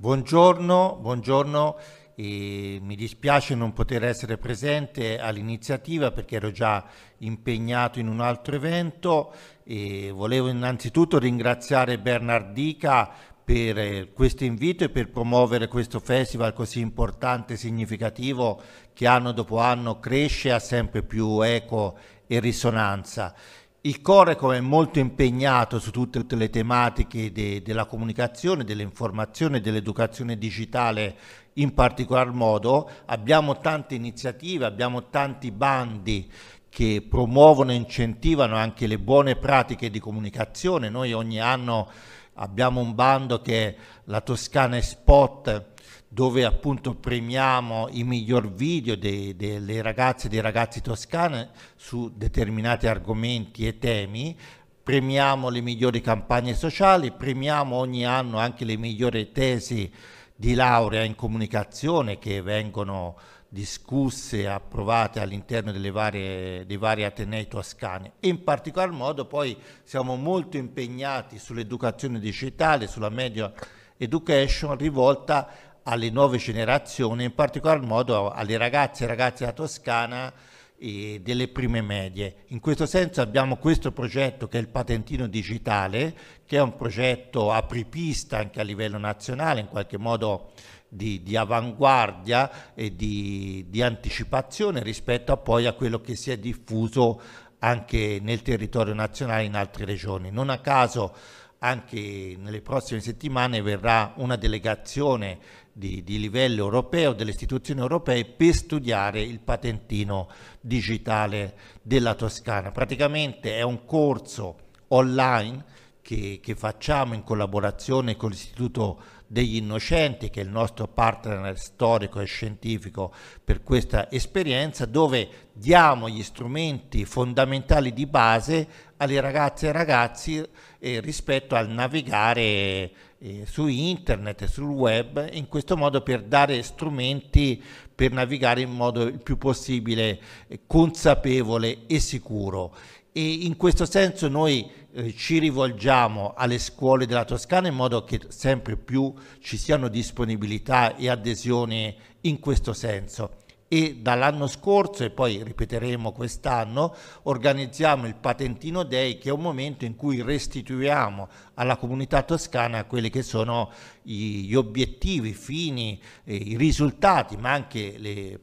Buongiorno, buongiorno. mi dispiace non poter essere presente all'iniziativa perché ero già impegnato in un altro evento e volevo innanzitutto ringraziare Bernard Dica per eh, questo invito e per promuovere questo festival così importante e significativo che anno dopo anno cresce e ha sempre più eco e risonanza. Il Coreco è molto impegnato su tutte, tutte le tematiche de, della comunicazione, dell'informazione, dell'educazione digitale in particolar modo. Abbiamo tante iniziative, abbiamo tanti bandi che promuovono e incentivano anche le buone pratiche di comunicazione. Noi ogni anno abbiamo un bando che è la Toscana Spot dove appunto premiamo i miglior video dei, delle ragazze e dei ragazzi toscani su determinati argomenti e temi, premiamo le migliori campagne sociali, premiamo ogni anno anche le migliori tesi di laurea in comunicazione che vengono discusse e approvate all'interno varie, dei vari Atenei toscani. E in particolar modo poi siamo molto impegnati sull'educazione digitale, sulla media education rivolta alle nuove generazioni, in particolar modo alle ragazze e ragazze della Toscana e delle prime medie. In questo senso abbiamo questo progetto che è il patentino digitale, che è un progetto apripista anche a livello nazionale, in qualche modo di, di avanguardia e di, di anticipazione rispetto a poi a quello che si è diffuso anche nel territorio nazionale in altre regioni. Non a caso anche nelle prossime settimane verrà una delegazione di, di, livello europeo, delle istituzioni europee, per studiare il patentino digitale della Toscana. Praticamente è un corso online che, che facciamo in collaborazione con l'Istituto degli Innocenti, che è il nostro partner storico e scientifico per questa esperienza, dove diamo gli strumenti fondamentali di base alle ragazze e ragazzi eh, rispetto al navigare eh, su internet e sul web, in questo modo per dare strumenti per navigare in modo il più possibile eh, consapevole e sicuro. E in questo senso noi eh, ci rivolgiamo alle scuole della Toscana in modo che sempre più ci siano disponibilità e adesioni in questo senso e dall'anno scorso e poi ripeteremo quest'anno organizziamo il patentino day che è un momento in cui restituiamo alla comunità toscana quelli che sono gli obiettivi, i fini, eh, i risultati ma anche le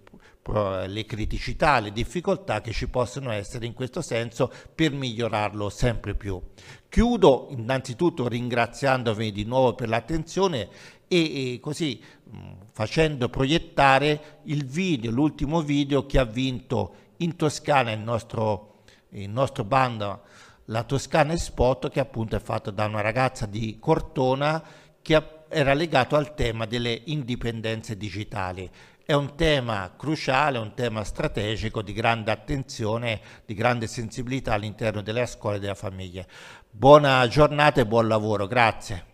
le criticità, le difficoltà che ci possono essere in questo senso per migliorarlo sempre più. Chiudo innanzitutto ringraziandovi di nuovo per l'attenzione e, così mm, facendo proiettare il video, l'ultimo video che ha vinto in Toscana il nostro, il nostro bando La Toscana Spot che appunto è fatto da una ragazza di Cortona che era legato al tema delle indipendenze digitali è un tema cruciale, un tema strategico di grande attenzione, di grande sensibilità all'interno delle scuole e della famiglia. Buona giornata e buon lavoro, grazie.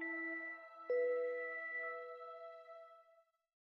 Thank you.